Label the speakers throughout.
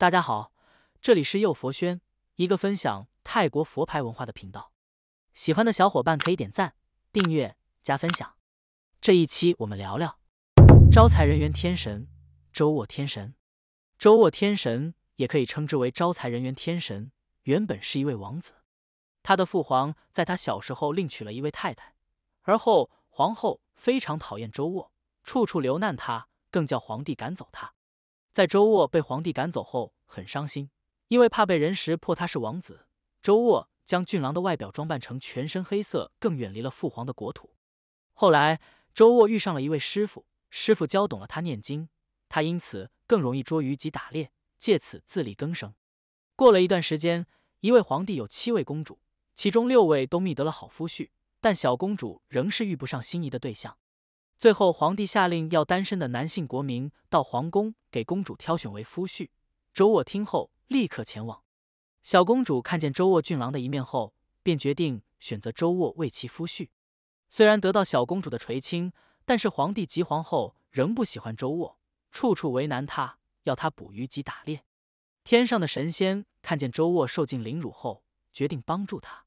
Speaker 1: 大家好，这里是右佛轩，一个分享泰国佛牌文化的频道。喜欢的小伙伴可以点赞、订阅、加分享。这一期我们聊聊招财人员天神周沃天神。周沃天神也可以称之为招财人员天神，原本是一位王子。他的父皇在他小时候另娶了一位太太，而后皇后非常讨厌周沃，处处留难他，更叫皇帝赶走他。在周沃被皇帝赶走后，很伤心，因为怕被人识破他是王子。周沃将俊郎的外表装扮成全身黑色，更远离了父皇的国土。后来，周沃遇上了一位师傅，师傅教懂了他念经，他因此更容易捉鱼及打猎，借此自力更生。过了一段时间，一位皇帝有七位公主，其中六位都觅得了好夫婿，但小公主仍是遇不上心仪的对象。最后，皇帝下令要单身的男性国民到皇宫给公主挑选为夫婿。周沃听后，立刻前往。小公主看见周沃俊朗的一面后，便决定选择周沃为其夫婿。虽然得到小公主的垂青，但是皇帝及皇后仍不喜欢周沃，处处为难他，要他捕鱼及打猎。天上的神仙看见周沃受尽凌辱后，决定帮助他。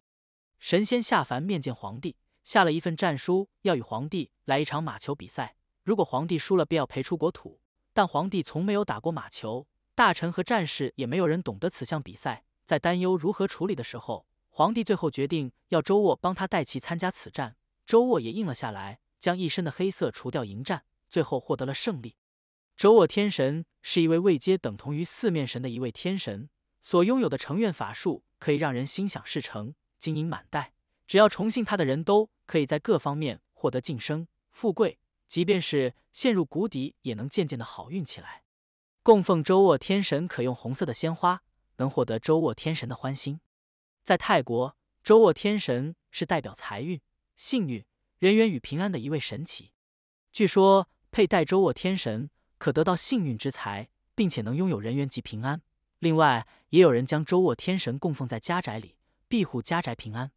Speaker 1: 神仙下凡面见皇帝。下了一份战书，要与皇帝来一场马球比赛。如果皇帝输了，便要赔出国土。但皇帝从没有打过马球，大臣和战士也没有人懂得此项比赛。在担忧如何处理的时候，皇帝最后决定要周沃帮他代其参加此战。周沃也应了下来，将一身的黑色除掉，迎战。最后获得了胜利。周沃天神是一位位阶等同于四面神的一位天神，所拥有的成愿法术可以让人心想事成，金银满袋。只要崇信他的人都可以在各方面获得晋升、富贵，即便是陷入谷底，也能渐渐的好运起来。供奉周沃天神可用红色的鲜花，能获得周沃天神的欢心。在泰国，周沃天神是代表财运、幸运、人缘与平安的一位神奇。据说佩戴周沃天神可得到幸运之财，并且能拥有人缘及平安。另外，也有人将周沃天神供奉在家宅里，庇护家宅平安。